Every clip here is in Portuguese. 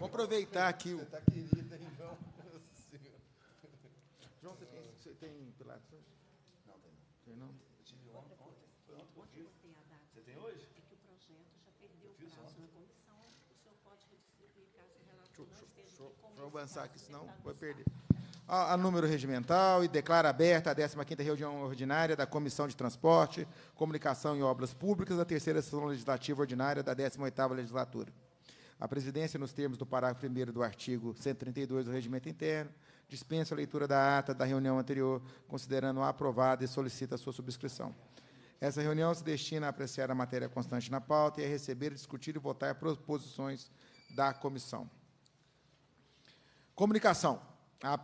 Vou aproveitar aqui. Você está querida, hein, João? João, você tem, você tem Pilates hoje? Não, tem não. Tem não? Eu tive ontem. Ontem, ontem. Você tem hoje? É que o projeto já perdeu o prazo na comissão. O senhor pode redistribuir caso o relator não esteja show, aqui. Deixa eu avançar aqui, senão vai perder. A, a, número regimental e declara aberta a 15ª reunião ordinária da Comissão de Transporte, Comunicação e Obras Públicas da terceira sessão legislativa ordinária da 18ª legislatura. A presidência, nos termos do parágrafo 1 do artigo 132 do Regimento Interno, dispensa a leitura da ata da reunião anterior, considerando-a aprovada e solicita a sua subscrição. Essa reunião se destina a apreciar a matéria constante na pauta e a receber, discutir e votar proposições da comissão. Comunicação. A,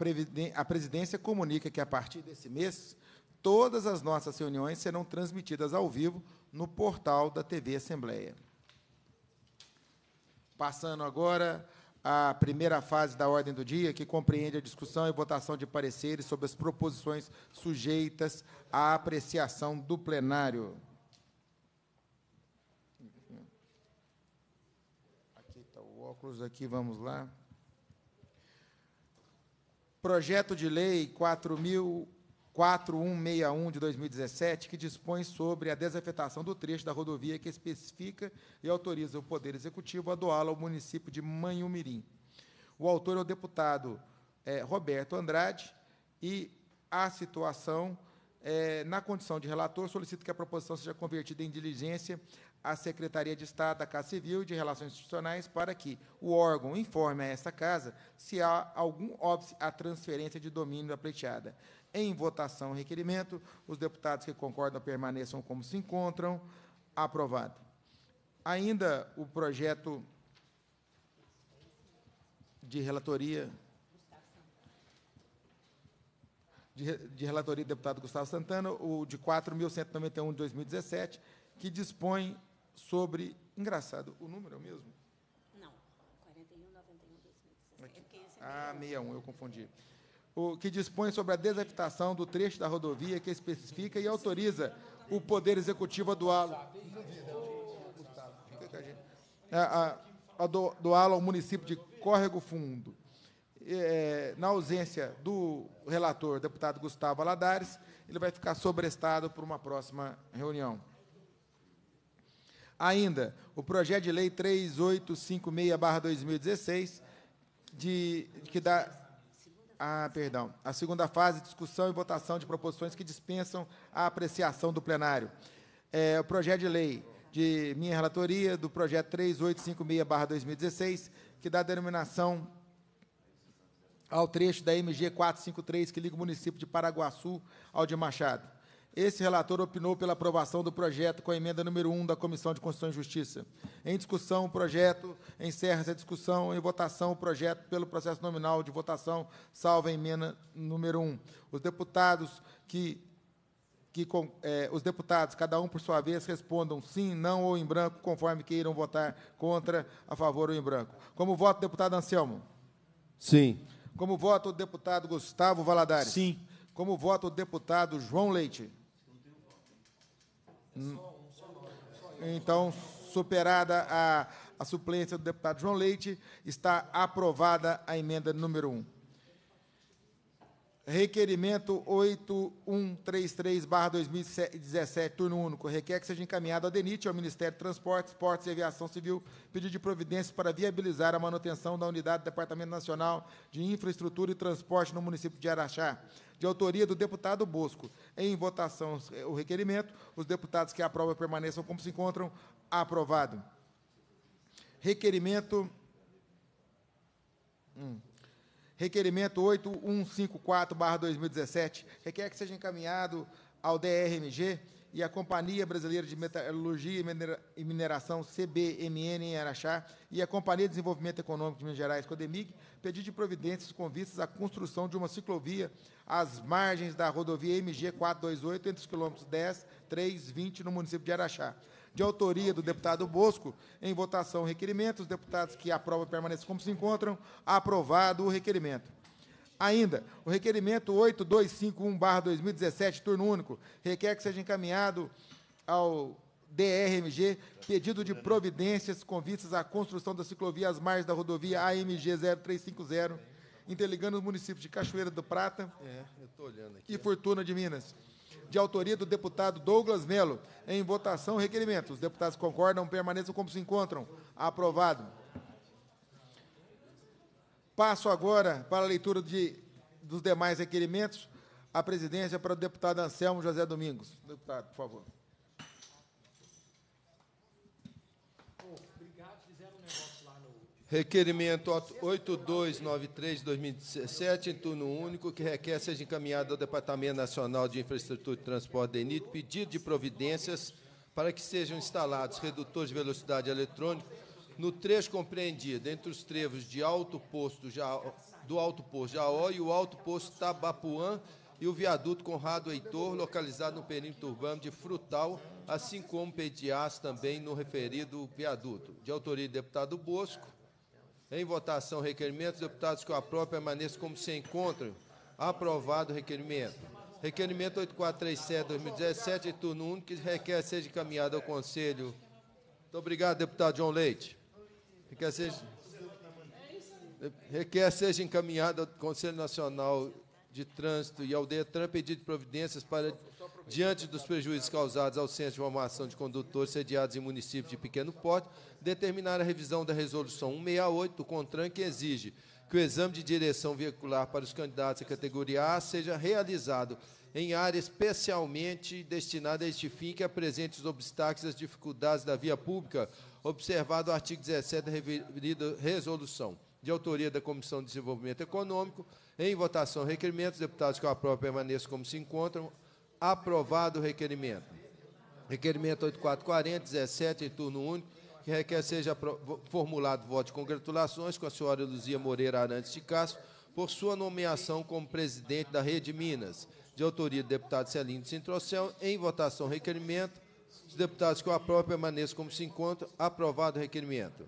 a presidência comunica que, a partir desse mês, todas as nossas reuniões serão transmitidas ao vivo no portal da TV Assembleia. Passando agora à primeira fase da ordem do dia, que compreende a discussão e votação de pareceres sobre as proposições sujeitas à apreciação do plenário. Aqui está o óculos, aqui vamos lá. Projeto de Lei 4000 4161 de 2017, que dispõe sobre a desafetação do trecho da rodovia que especifica e autoriza o Poder Executivo a doá-la ao município de Manhumirim. O autor é o deputado é, Roberto Andrade e a situação, é, na condição de relator, solicito que a proposição seja convertida em diligência à Secretaria de Estado da Casa Civil e de Relações Institucionais para que o órgão informe a esta casa se há algum óbvio à transferência de domínio da pleiteada em votação o requerimento. Os deputados que concordam permaneçam como se encontram. Aprovado. Ainda o projeto de relatoria de, de relatoria do deputado Gustavo Santana, o de 4.191 de 2017, que dispõe sobre. Engraçado, o número é o mesmo? Não, 4191 de 2017. Aqui. É é ah, 61, eu confundi o, que dispõe sobre a desafetação do trecho da rodovia que especifica e autoriza o Poder Executivo a doá-lo é, a, a, a ao município de Córrego Fundo. É, na ausência do relator, deputado Gustavo Aladares, ele vai ficar sobrestado por uma próxima reunião. Ainda, o projeto de lei 3856-2016, de, que dá ah, perdão. A segunda fase, discussão e votação de proposições que dispensam a apreciação do plenário. É, o projeto de lei de minha relatoria, do projeto 3856-2016, que dá denominação ao trecho da MG 453, que liga o município de Paraguaçu ao de Machado. Esse relator opinou pela aprovação do projeto com a emenda número 1 da Comissão de Constituição e Justiça. Em discussão, o projeto encerra-se a discussão. Em votação, o projeto pelo processo nominal de votação, salva a emenda número 1. Os deputados que que é, os deputados, cada um por sua vez, respondam sim, não ou em branco, conforme queiram votar contra, a favor ou em branco. Como voto, deputado Anselmo? Sim. Como voto, o deputado Gustavo Valadares? Sim. Como voto, o deputado João Leite? Então, superada a, a suplência do deputado João Leite, está aprovada a emenda número 1. Requerimento 8133-2017, turno único. Requer que seja encaminhado à DENIT, ao Ministério de Transportes, Portos e Aviação Civil, pedido de providência para viabilizar a manutenção da unidade do Departamento Nacional de Infraestrutura e Transporte no município de Araxá. De autoria do deputado Bosco. Em votação o requerimento, os deputados que aprovam permaneçam como se encontram. Aprovado. Requerimento. Hum. Requerimento 8154-2017 requer que seja encaminhado ao DRMG e à Companhia Brasileira de Metalurgia e Mineração, CBMN, em Araxá, e à Companhia de Desenvolvimento Econômico de Minas Gerais, CODEMIG, pedido de providências com vistas à construção de uma ciclovia às margens da rodovia MG 428, entre os quilômetros 10, 3, 20, no município de Araxá de autoria do deputado Bosco. Em votação, requerimento. Os deputados que aprovam permanecem como se encontram. Aprovado o requerimento. Ainda, o requerimento 8251-2017, turno único, requer que seja encaminhado ao DRMG pedido de providências com vistas à construção da ciclovia às margens da rodovia AMG 0350, interligando os municípios de Cachoeira do Prata é, e Fortuna de Minas de autoria do deputado Douglas Melo. Em votação, requerimento. Os deputados concordam, permaneçam como se encontram. Aprovado. Passo agora para a leitura de, dos demais requerimentos. A presidência para o deputado Anselmo José Domingos. Deputado, por favor. Requerimento 8293-2017, em turno único, que requer seja encaminhado ao Departamento Nacional de Infraestrutura e Transporte, DENIT, pedido de providências para que sejam instalados redutores de velocidade eletrônico no trecho compreendido entre os trevos de Alto Posto Jaó, do Alto Posto Jaó e o Alto Posto Tabapuã e o viaduto Conrado Heitor, localizado no perímetro urbano de Frutal, assim como PDAs também no referido viaduto. De autoria do deputado Bosco, em votação, requerimento, deputados que eu aprovam permaneçam como se encontram. Aprovado o requerimento. Requerimento 8437-2017, turno único, que requer seja encaminhado ao Conselho. Muito obrigado, deputado João Leite. Requer seja, requer seja encaminhado ao Conselho Nacional de Trânsito e ao DETRAN pedido de providências para diante dos prejuízos causados ao Centro de Formação de Condutores sediados em municípios de pequeno porte, determinar a revisão da Resolução 168 do CONTRAN, que exige que o exame de direção veicular para os candidatos à categoria A seja realizado em área especialmente destinada a este fim, que apresente os obstáculos e as dificuldades da via pública, observado o artigo 17 da referida resolução. De autoria da Comissão de Desenvolvimento Econômico, em votação, requerimentos, deputados que eu aprovo permaneçam como se encontram. Aprovado o requerimento. Requerimento 8440, 17, em turno único, que requer seja formulado voto de congratulações com a senhora Luzia Moreira Arantes de Castro por sua nomeação como presidente da Rede Minas, de autoria do deputado Celino Sintrocel, em votação requerimento. Os deputados que o aprovam permaneçam como se encontram. Aprovado o requerimento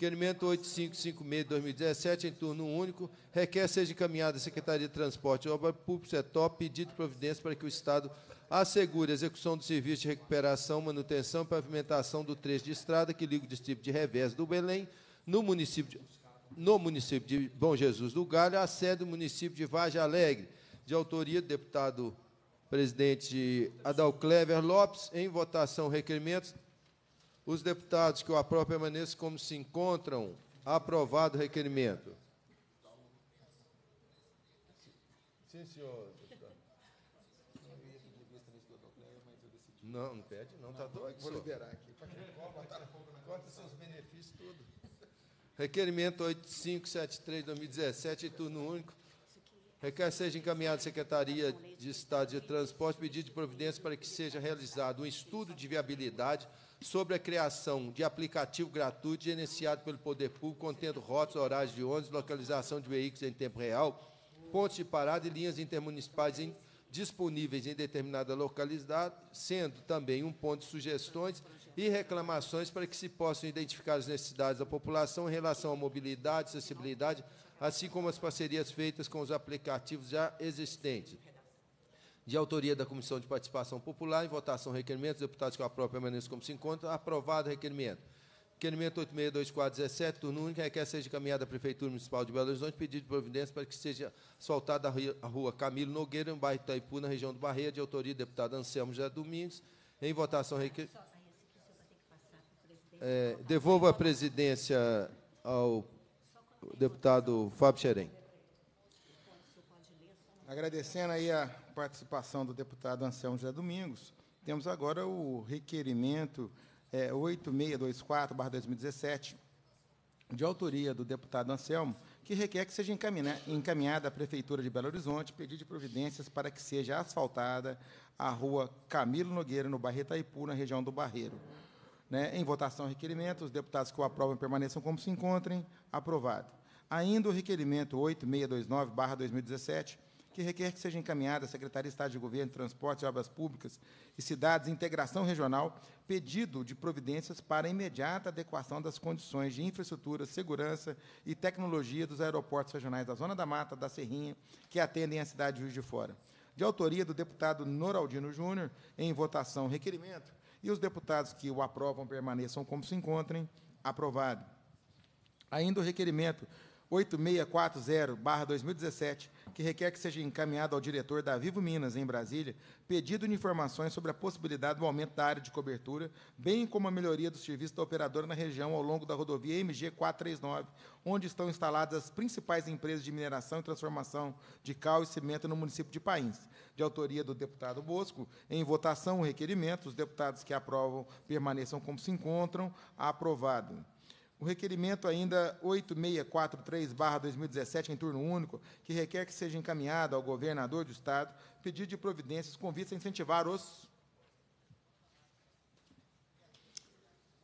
requerimento 8556 2017, em turno único, requer seja encaminhada à Secretaria de Transporte e Públicas, é top, pedido providência para que o Estado assegure a execução do serviço de recuperação, manutenção e pavimentação do trecho de estrada que liga o distrito de Revés do Belém, no município de, no município de Bom Jesus do Galho, à sede do município de Vaja Alegre, de autoria do deputado presidente Adalclever Lopes, em votação requerimentos os deputados que o aprovam permaneçam como se encontram. Aprovado o requerimento. Sim, senhor. Não, não pede, não, está doido. Vou liberar aqui. Corta seus benefícios, tudo. Requerimento 8573-2017, em turno único. Requer seja encaminhado à Secretaria de Estado de Transporte pedido de providência para que seja realizado um estudo de viabilidade sobre a criação de aplicativo gratuito gerenciado pelo poder público, contendo rotas, horários de ônibus, localização de veículos em tempo real, pontos de parada e linhas intermunicipais em, disponíveis em determinada localidade, sendo também um ponto de sugestões e reclamações para que se possam identificar as necessidades da população em relação à mobilidade, acessibilidade, assim como as parcerias feitas com os aplicativos já existentes de autoria da Comissão de Participação Popular, em votação requerimento, os deputados que própria permaneçam como se encontram, aprovado o requerimento. Requerimento 862417, turno único, requer seja encaminhado à Prefeitura Municipal de Belo Horizonte pedido de providência para que seja soltada a rua Camilo Nogueira, no bairro Itaipu, na região do Barreira, de autoria do deputado Anselmo José Domingos, em votação requerimento. É, devolvo a presidência ao deputado Fábio Xerém. Agradecendo aí a participação do deputado Anselmo José Domingos, temos agora o requerimento é, 8624-2017, de autoria do deputado Anselmo, que requer que seja encaminhada à Prefeitura de Belo Horizonte pedir de providências para que seja asfaltada a rua Camilo Nogueira, no bairro Itaipu, na região do Barreiro. Né? Em votação, requerimento, os deputados que o aprovam permaneçam como se encontrem. Aprovado. Ainda o requerimento 8629-2017, que requer que seja encaminhada à Secretaria de Estado de Governo, Transportes e Obras Públicas e Cidades e Integração Regional pedido de providências para a imediata adequação das condições de infraestrutura, segurança e tecnologia dos aeroportos regionais da Zona da Mata, da Serrinha, que atendem a cidade de Juiz de Fora. De autoria do deputado Noraldino Júnior, em votação requerimento, e os deputados que o aprovam permaneçam como se encontrem. Aprovado. Ainda o requerimento 8640-2017, que requer que seja encaminhado ao diretor da Vivo Minas, em Brasília, pedido de informações sobre a possibilidade do aumento da área de cobertura, bem como a melhoria do serviço da operadora na região ao longo da rodovia MG 439, onde estão instaladas as principais empresas de mineração e transformação de cal e cimento no município de Pains. De autoria do deputado Bosco, em votação o requerimento, os deputados que aprovam permaneçam como se encontram. Aprovado o requerimento ainda 8643-2017, em turno único, que requer que seja encaminhado ao governador do Estado pedido de providências com vista a incentivar os,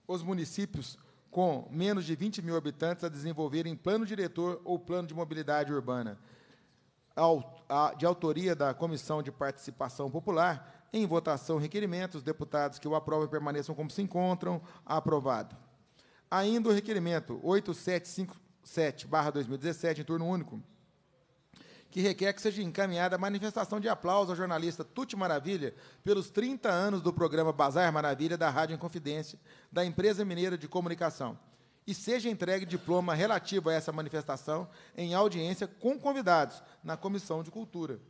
os municípios com menos de 20 mil habitantes a desenvolverem plano diretor ou plano de mobilidade urbana, de autoria da Comissão de Participação Popular, em votação requerimentos, deputados que o aprovem permaneçam como se encontram, aprovado. Ainda o requerimento 8757-2017, em turno único, que requer que seja encaminhada a manifestação de aplauso ao jornalista Tuti Maravilha pelos 30 anos do programa Bazar Maravilha da Rádio Inconfidência, da Empresa Mineira de Comunicação, e seja entregue diploma relativo a essa manifestação em audiência com convidados na Comissão de Cultura.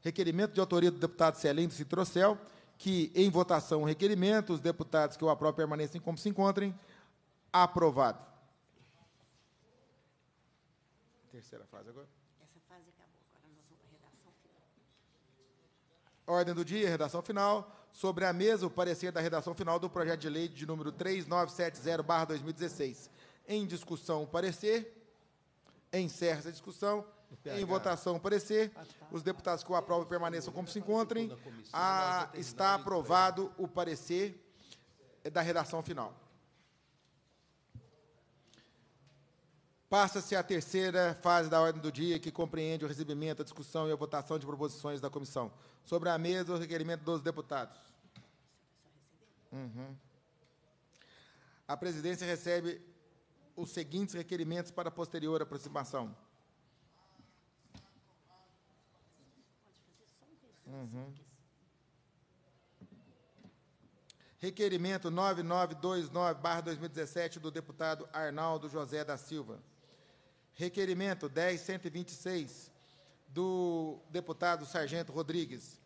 Requerimento de autoria do deputado Celim Citrocel, que, em votação o requerimento, os deputados que o aprovam permaneçam como se encontrem, aprovado. Terceira fase agora. Essa fase acabou, agora nós vamos à redação final. Ordem do dia, redação final. Sobre a mesa, o parecer da redação final do projeto de lei de número 3970-2016. Em discussão, o parecer. Encerra essa discussão. Em votação, o parecer. Ah, tá. Os deputados que o aprovam permaneçam como se encontrem. Ah, está aprovado o parecer da redação final. Passa-se a terceira fase da ordem do dia, que compreende o recebimento, a discussão e a votação de proposições da comissão. Sobre a mesa, o requerimento dos deputados. Uhum. A presidência recebe os seguintes requerimentos para posterior aproximação. Uhum. Requerimento 9929-2017 do deputado Arnaldo José da Silva requerimento 10126 do deputado Sargento Rodrigues.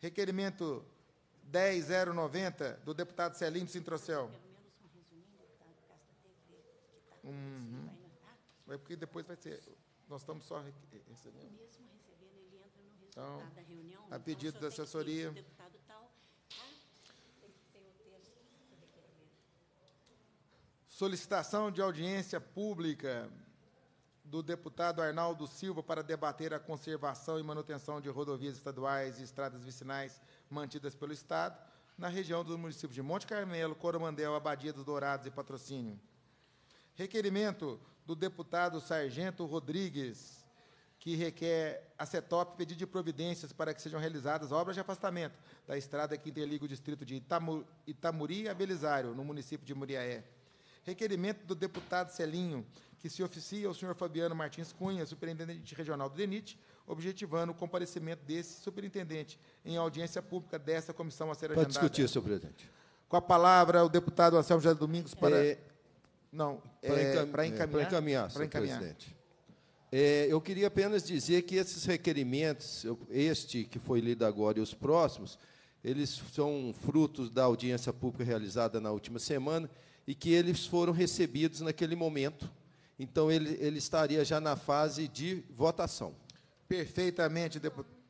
Requerimento 10090 do deputado Celim Sintrocel. Tá uhum. É porque depois vai ser. Nós estamos só eh, recebendo. então, A pedido então, da assessoria. Tá? Solicitação de audiência pública do deputado Arnaldo Silva para debater a conservação e manutenção de rodovias estaduais e estradas vicinais mantidas pelo Estado na região dos municípios de Monte Carmelo, Coromandel, Abadia dos Dourados e Patrocínio. Requerimento do deputado Sargento Rodrigues, que requer a CETOP pedir de providências para que sejam realizadas obras de afastamento da estrada que interliga o distrito de Itamuri a Belisário, no município de Muriaé. Requerimento do deputado Celinho, que se oficia ao senhor Fabiano Martins Cunha, superintendente regional do DENIT, objetivando o comparecimento desse superintendente em audiência pública dessa comissão a ser agendada. Pode discutir, senhor presidente. Com a palavra, o deputado Anselmo José Domingos para... É, não, para, é, encam... para é, encaminhar. para encaminhar, senhor encaminhar. presidente. É, eu queria apenas dizer que esses requerimentos, este que foi lido agora e os próximos, eles são frutos da audiência pública realizada na última semana, e que eles foram recebidos naquele momento. Então, ele, ele estaria já na fase de votação. Perfeitamente, deputado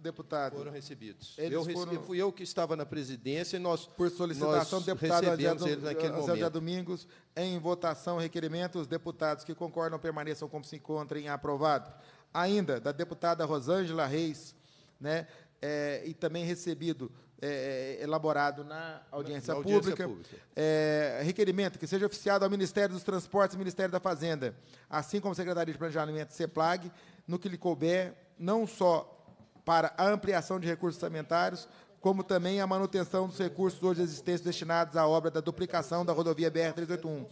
deputado. Foram recebidos. Eles eu recebi, foram... fui eu que estava na presidência e nós por solicitação nós do deputado recebemos naquele momento. Domingos, em votação, requerimento, os deputados que concordam permaneçam como se encontrem aprovado. Ainda da deputada Rosângela Reis, né, é, e também recebido é, é, elaborado na audiência, na, na audiência pública. É, requerimento que seja oficiado ao Ministério dos Transportes e Ministério da Fazenda, assim como Secretaria de Planejamento CEPLAG, no que lhe couber, não só para a ampliação de recursos orçamentários, como também a manutenção dos recursos hoje existentes destinados à obra da duplicação da rodovia BR-381.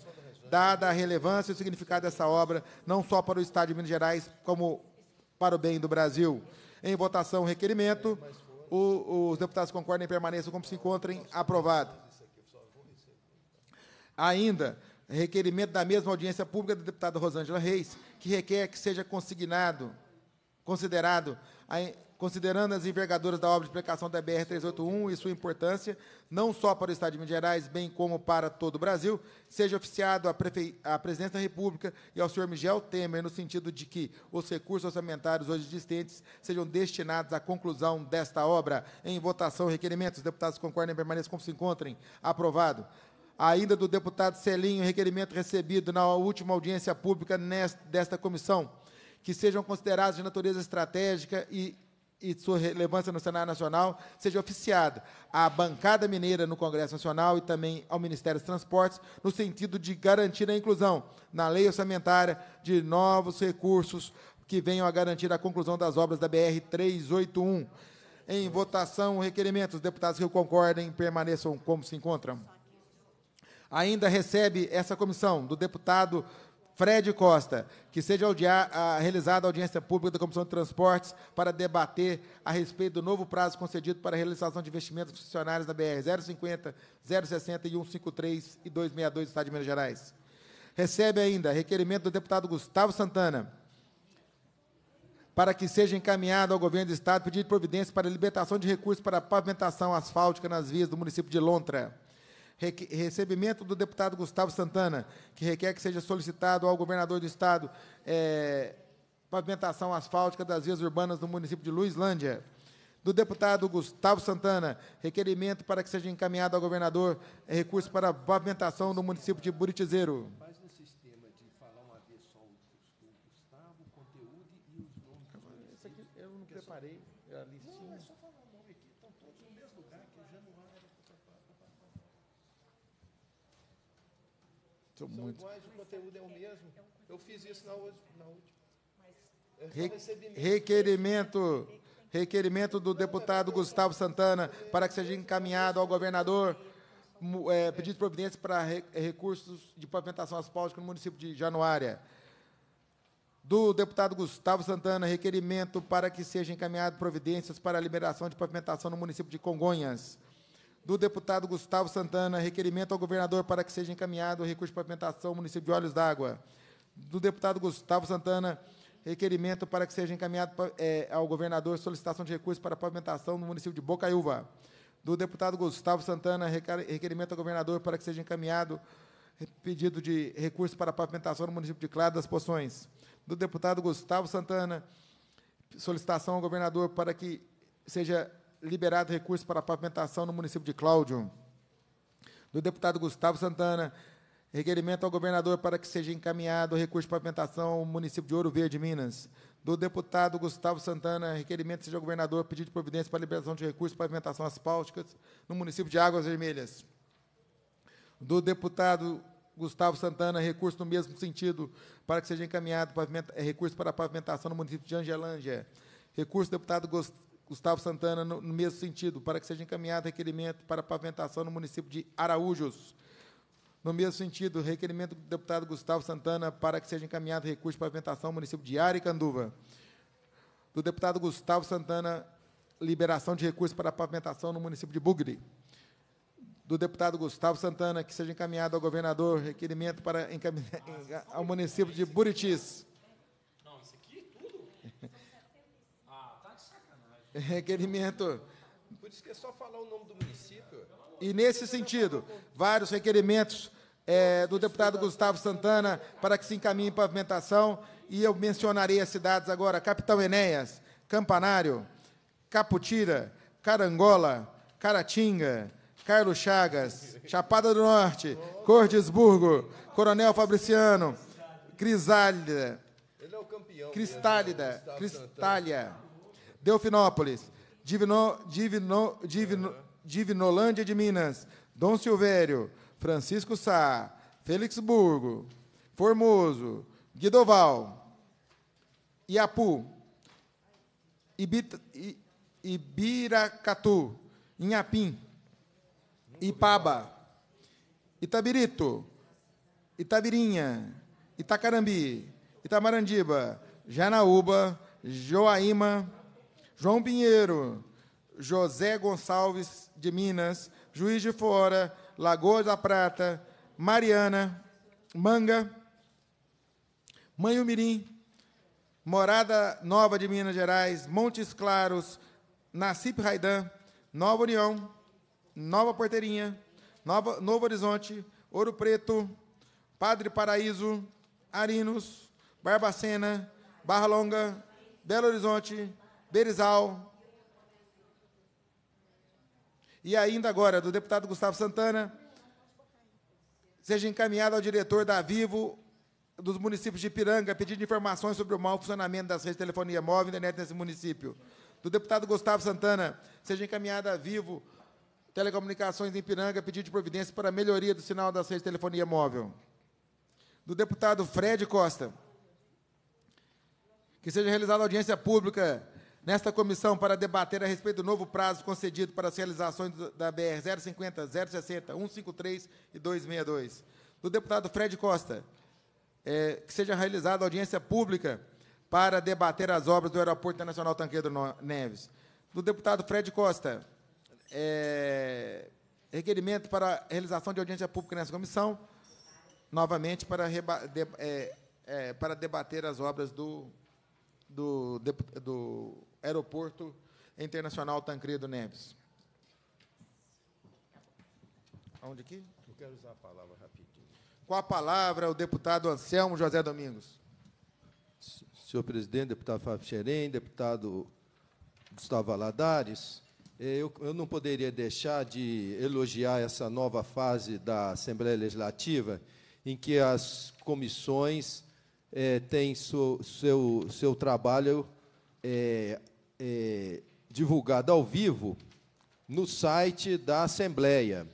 Dada a relevância e o significado dessa obra, não só para o Estado de Minas Gerais, como para o bem do Brasil. Em votação, requerimento. O, os deputados concordem e permaneçam como se encontrem. Aprovado. Ainda, requerimento da mesma audiência pública da deputada Rosângela Reis, que requer que seja consignado, considerado a Considerando as envergaduras da obra de aplicação da BR-381 e sua importância, não só para o Estado de Minas Gerais, bem como para todo o Brasil, seja oficiado à, Prefe... à Presidência da República e ao senhor Miguel Temer, no sentido de que os recursos orçamentários hoje existentes sejam destinados à conclusão desta obra. Em votação, requerimentos. Os deputados concordem e permaneçam como se encontrem. Aprovado ainda do deputado Celinho, requerimento recebido na última audiência pública nesta, desta comissão, que sejam considerados de natureza estratégica e e sua relevância no cenário nacional seja oficiada à bancada mineira no Congresso Nacional e também ao Ministério dos Transportes, no sentido de garantir a inclusão na lei orçamentária de novos recursos que venham a garantir a conclusão das obras da BR 381. Em votação, o requerimento. Os deputados que concordem permaneçam como se encontram. Ainda recebe essa comissão do deputado Fred Costa, que seja a, realizada a audiência pública da Comissão de Transportes para debater a respeito do novo prazo concedido para a realização de investimentos funcionários da BR 050, 060 e 153 e 262 do Estado de Minas Gerais. Recebe ainda requerimento do deputado Gustavo Santana para que seja encaminhado ao governo do Estado pedido de providência para a libertação de recursos para a pavimentação asfáltica nas vias do município de Lontra recebimento do deputado Gustavo Santana, que requer que seja solicitado ao governador do Estado é, pavimentação asfáltica das vias urbanas do município de Luislândia. Do deputado Gustavo Santana, requerimento para que seja encaminhado ao governador é, recurso para pavimentação do município de Buritizeiro. eu não preparei. São muito... iguais, o conteúdo é o mesmo. É eu fiz isso na, última. requerimento, requerimento do é deputado Gustavo Santana para que seja encaminhado ao governador é, é, pedido de providência para re recursos de pavimentação asfáltica no município de Januária. Do deputado Gustavo Santana, requerimento para que seja encaminhado providências para a liberação de pavimentação no município de Congonhas do deputado Gustavo Santana, requerimento ao governador para que seja encaminhado o recurso de pavimentação município de Olhos d'Água. Do deputado Gustavo Santana, requerimento para que seja encaminhado é, ao governador solicitação de recurso para pavimentação no município de Bocaiúva. Do deputado Gustavo Santana, requerimento ao governador para que seja encaminhado é, pedido de recurso para pavimentação no município de Claro das Poções. Do deputado Gustavo Santana, solicitação ao governador para que seja liberado recursos para pavimentação no município de Cláudio. Do deputado Gustavo Santana, requerimento ao governador para que seja encaminhado recurso de pavimentação no município de Ouro Verde, Minas. Do deputado Gustavo Santana, requerimento seja ao governador pedido de providência para liberação de recursos para pavimentação asfálticas no município de Águas Vermelhas. Do deputado Gustavo Santana, recurso no mesmo sentido, para que seja encaminhado é, recurso para pavimentação no município de Angelândia. Recurso do deputado Gustavo Santana, no, no mesmo sentido, para que seja encaminhado requerimento para pavimentação no município de Araújos. No mesmo sentido, requerimento do deputado Gustavo Santana para que seja encaminhado recurso para pavimentação no município de Aricanduva. Do deputado Gustavo Santana, liberação de recursos para pavimentação no município de Bugre. Do deputado Gustavo Santana, que seja encaminhado ao governador, requerimento para encaminhar ao município de Buritis. Requerimento. Por isso que é só falar o nome do município. E nesse sentido, vários requerimentos é, do deputado Gustavo Santana para que se encaminhe em pavimentação. E eu mencionarei as cidades agora: Capitão Enéas, Campanário, Caputira, Carangola, Caratinga, Carlos Chagas, Chapada do Norte, Cordesburgo, Coronel Fabriciano, Crisálida. É né? Cristálida, Cristália. Delfinópolis, Divino, Divino, Divino, Divinolândia de Minas, Dom Silvério, Francisco Sá, Felixburgo, Formoso, Guidoval, Iapu, Ibita, I, Ibiracatu, Inhapim, Ipaba, Itabirito, Itabirinha, Itacarambi, Itamarandiba, Janaúba, Joaíma, João Pinheiro, José Gonçalves de Minas, Juiz de Fora, Lagoa da Prata, Mariana, Manga, Manhumirim, Morada Nova de Minas Gerais, Montes Claros, Nacipe Raidan, Nova União, Nova Porteirinha, Nova, Novo Horizonte, Ouro Preto, Padre Paraíso, Arinos, Barbacena, Barra Longa, Belo Horizonte, Berizal. E ainda agora, do deputado Gustavo Santana, seja encaminhado ao diretor da Vivo dos municípios de Piranga, pedindo informações sobre o mau funcionamento das redes de telefonia móvel e internet nesse município. Do deputado Gustavo Santana, seja encaminhada a Vivo Telecomunicações em Piranga, pedido de providência para melhoria do sinal das redes de telefonia móvel. Do deputado Fred Costa, que seja realizada audiência pública nesta comissão para debater a respeito do novo prazo concedido para as realizações da BR 050, 060, 153 e 262. Do deputado Fred Costa, é, que seja realizada audiência pública para debater as obras do Aeroporto Internacional Tanqueiro Neves. Do deputado Fred Costa, é, requerimento para realização de audiência pública nessa comissão, novamente para, de, é, é, para debater as obras do do, do Aeroporto Internacional Tancredo Neves. Onde aqui? Eu quero usar a palavra rapidinho. Com a palavra, o deputado Anselmo José Domingos. Senhor presidente, deputado Fábio Xerém, deputado Gustavo Aladares, eh, eu, eu não poderia deixar de elogiar essa nova fase da Assembleia Legislativa, em que as comissões é, têm seu, seu, seu trabalho é, é, divulgada ao vivo no site da Assembleia.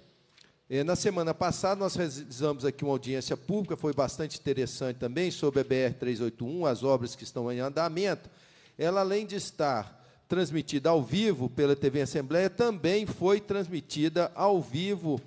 É, na semana passada, nós realizamos aqui uma audiência pública, foi bastante interessante também, sobre a BR-381, as obras que estão em andamento. Ela, além de estar transmitida ao vivo pela TV Assembleia, também foi transmitida ao vivo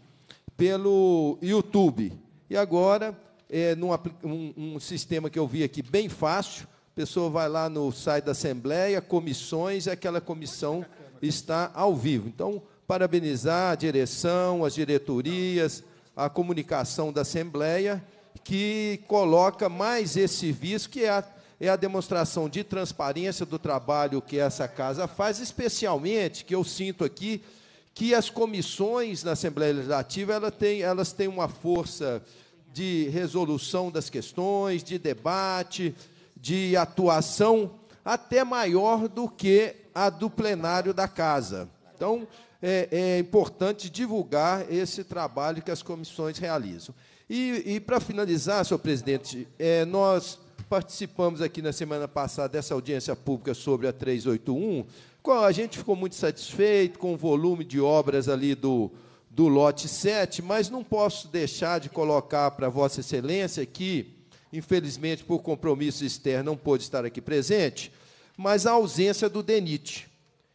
pelo YouTube. E agora, é, num um, um sistema que eu vi aqui bem fácil, pessoa vai lá no site da Assembleia, comissões, e aquela comissão está ao vivo. Então, parabenizar a direção, as diretorias, a comunicação da Assembleia, que coloca mais esse serviço, que é a, é a demonstração de transparência do trabalho que essa casa faz, especialmente, que eu sinto aqui, que as comissões na Assembleia Legislativa elas têm uma força de resolução das questões, de debate, de atuação até maior do que a do plenário da casa. Então, é, é importante divulgar esse trabalho que as comissões realizam. E, e para finalizar, senhor presidente, é, nós participamos aqui na semana passada dessa audiência pública sobre a 381. A gente ficou muito satisfeito com o volume de obras ali do, do lote 7, mas não posso deixar de colocar para Vossa Excelência que infelizmente por compromisso externo não pôde estar aqui presente, mas a ausência do DENIT.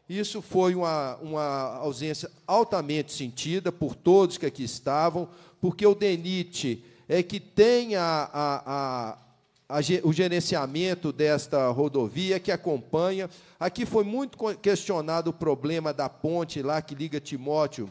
Isso foi uma, uma ausência altamente sentida por todos que aqui estavam, porque o DENIT é que tem a, a, a, o gerenciamento desta rodovia, que acompanha. Aqui foi muito questionado o problema da ponte lá que liga Timóteo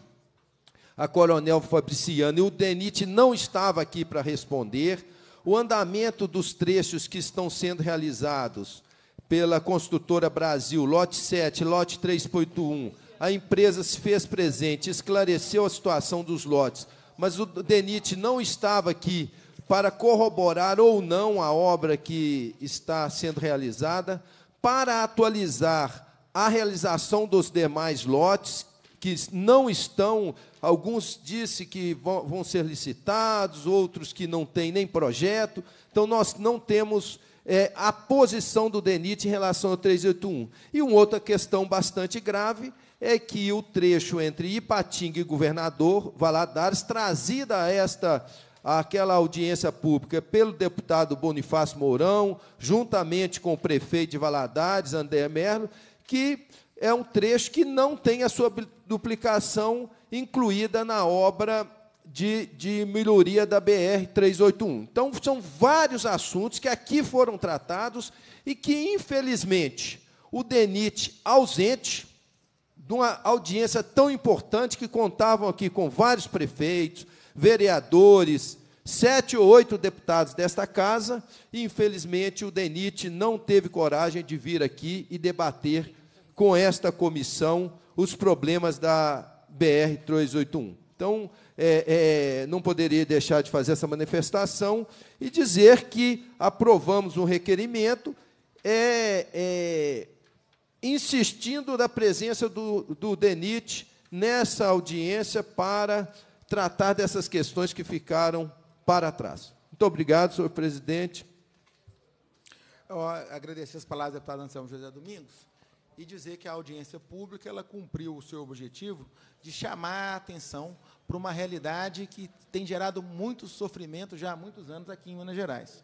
a Coronel Fabriciano, e o DENIT não estava aqui para responder o andamento dos trechos que estão sendo realizados pela construtora Brasil, lote 7, lote 3.1, a empresa se fez presente, esclareceu a situação dos lotes, mas o DENIT não estava aqui para corroborar ou não a obra que está sendo realizada, para atualizar a realização dos demais lotes que não estão, alguns disse que vão ser licitados, outros que não têm nem projeto. Então, nós não temos é, a posição do DENIT em relação ao 381. E uma outra questão bastante grave é que o trecho entre Ipatinga e Governador Valadares, trazida a esta aquela audiência pública pelo deputado Bonifácio Mourão, juntamente com o prefeito de Valadares, André Merlo, que é um trecho que não tem a sua duplicação incluída na obra de, de melhoria da BR 381. Então, são vários assuntos que aqui foram tratados e que, infelizmente, o DENIT ausente de uma audiência tão importante que contavam aqui com vários prefeitos, vereadores, sete ou oito deputados desta casa, e infelizmente o DENIT não teve coragem de vir aqui e debater com esta comissão os problemas da BR 381. Então, é, é, não poderia deixar de fazer essa manifestação e dizer que aprovamos um requerimento é, é insistindo da presença do, do DENIT nessa audiência para tratar dessas questões que ficaram para trás. Muito obrigado, senhor presidente. Eu agradecer as palavras da deputada Anselmo José Domingos e dizer que a audiência pública ela cumpriu o seu objetivo de chamar a atenção para uma realidade que tem gerado muito sofrimento já há muitos anos aqui em Minas Gerais.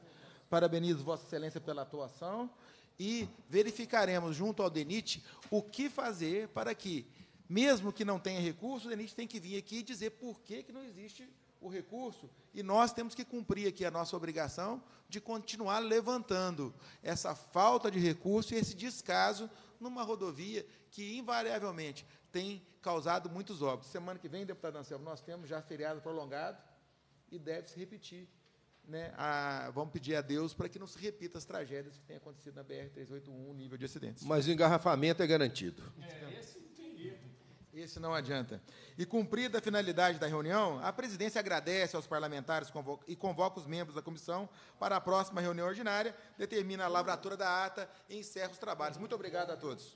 Parabenizo Vossa Excelência pela atuação e verificaremos junto ao DENIT o que fazer para que, mesmo que não tenha recurso, o DENIT tem que vir aqui e dizer por que, que não existe o recurso e nós temos que cumprir aqui a nossa obrigação de continuar levantando essa falta de recurso e esse descaso numa rodovia que, invariavelmente, tem causado muitos óbitos. Semana que vem, deputado Anselmo, nós temos já feriado prolongado e deve se repetir. Né, a, vamos pedir a Deus para que não se repita as tragédias que têm acontecido na BR-381, nível de acidentes. Mas o engarrafamento é garantido. É, esse esse não adianta. E cumprida a finalidade da reunião, a presidência agradece aos parlamentares e convoca os membros da comissão para a próxima reunião ordinária, determina a lavratura da ata e encerra os trabalhos. Muito obrigado a todos.